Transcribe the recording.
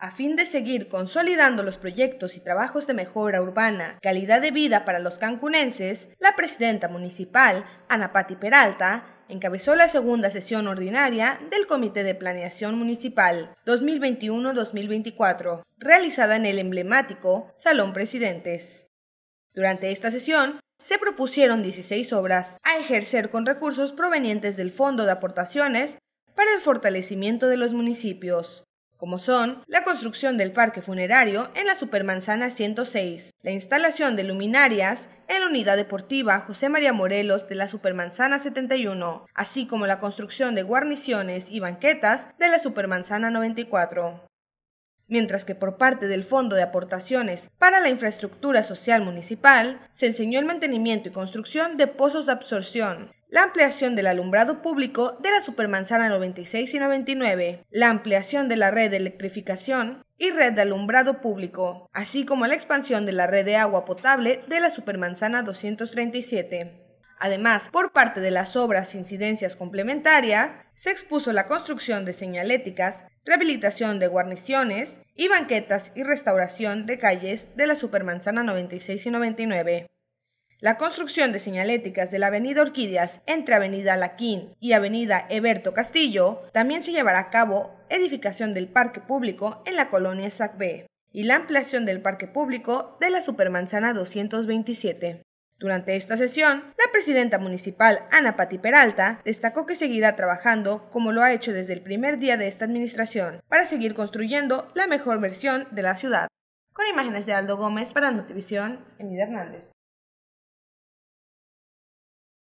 A fin de seguir consolidando los proyectos y trabajos de mejora urbana, calidad de vida para los cancunenses, la presidenta municipal, Ana Patti Peralta, encabezó la segunda sesión ordinaria del Comité de Planeación Municipal 2021-2024, realizada en el emblemático Salón Presidentes. Durante esta sesión, se propusieron 16 obras a ejercer con recursos provenientes del Fondo de Aportaciones para el fortalecimiento de los municipios, como son la construcción del parque funerario en la Supermanzana 106, la instalación de luminarias en la unidad deportiva José María Morelos de la Supermanzana 71, así como la construcción de guarniciones y banquetas de la Supermanzana 94 mientras que por parte del Fondo de Aportaciones para la Infraestructura Social Municipal se enseñó el mantenimiento y construcción de pozos de absorción, la ampliación del alumbrado público de la Supermanzana 96 y 99, la ampliación de la red de electrificación y red de alumbrado público, así como la expansión de la red de agua potable de la Supermanzana 237. Además, por parte de las obras incidencias complementarias, se expuso la construcción de señaléticas, rehabilitación de guarniciones y banquetas y restauración de calles de la Supermanzana 96 y 99. La construcción de señaléticas de la Avenida Orquídeas entre Avenida Laquín y Avenida Eberto Castillo también se llevará a cabo edificación del parque público en la colonia SAC-B y la ampliación del parque público de la Supermanzana 227. Durante esta sesión, la presidenta municipal Ana Pati Peralta destacó que seguirá trabajando como lo ha hecho desde el primer día de esta administración para seguir construyendo la mejor versión de la ciudad. Con imágenes de Aldo Gómez para Notivisión, Enid Hernández.